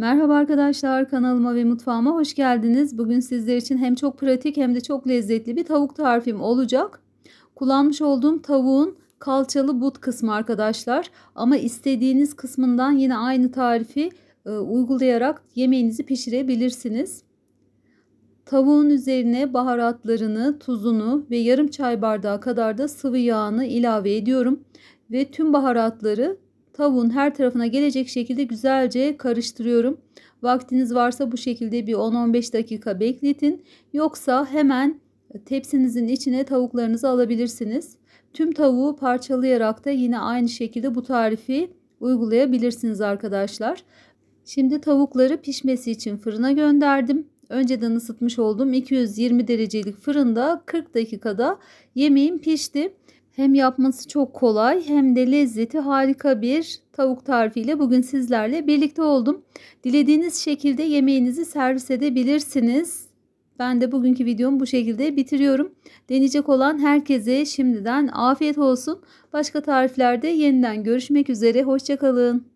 Merhaba arkadaşlar kanalıma ve mutfağıma hoş geldiniz. Bugün sizler için hem çok pratik hem de çok lezzetli bir tavuk tarifim olacak. Kullanmış olduğum tavuğun kalçalı but kısmı arkadaşlar. Ama istediğiniz kısmından yine aynı tarifi e, uygulayarak yemeğinizi pişirebilirsiniz. Tavuğun üzerine baharatlarını, tuzunu ve yarım çay bardağı kadar da sıvı yağını ilave ediyorum. Ve tüm baharatları Tavuğun her tarafına gelecek şekilde güzelce karıştırıyorum. Vaktiniz varsa bu şekilde bir 10-15 dakika bekletin. Yoksa hemen tepsinizin içine tavuklarınızı alabilirsiniz. Tüm tavuğu parçalayarak da yine aynı şekilde bu tarifi uygulayabilirsiniz arkadaşlar. Şimdi tavukları pişmesi için fırına gönderdim. Önceden ısıtmış olduğum 220 derecelik fırında 40 dakikada yemeğim pişti. Hem yapması çok kolay hem de lezzeti harika bir tavuk tarifiyle bugün sizlerle birlikte oldum. Dilediğiniz şekilde yemeğinizi servis edebilirsiniz. Ben de bugünkü videomu bu şekilde bitiriyorum. Deneyecek olan herkese şimdiden afiyet olsun. Başka tariflerde yeniden görüşmek üzere. Hoşçakalın.